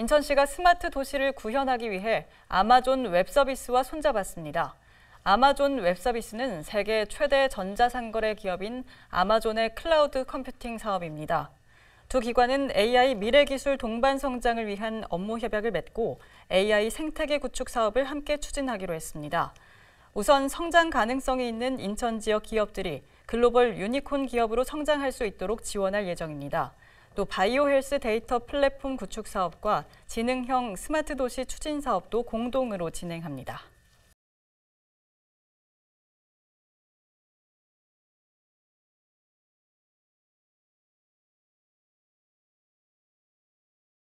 인천시가 스마트 도시를 구현하기 위해 아마존 웹서비스와 손잡았습니다. 아마존 웹서비스는 세계 최대 전자상거래 기업인 아마존의 클라우드 컴퓨팅 사업입니다. 두 기관은 AI 미래기술 동반 성장을 위한 업무 협약을 맺고 AI 생태계 구축 사업을 함께 추진하기로 했습니다. 우선 성장 가능성이 있는 인천 지역 기업들이 글로벌 유니콘 기업으로 성장할 수 있도록 지원할 예정입니다. 또 바이오 헬스 데이터 플랫폼 구축 사업과 지능형 스마트 도시 추진 사업도 공동으로 진행합니다.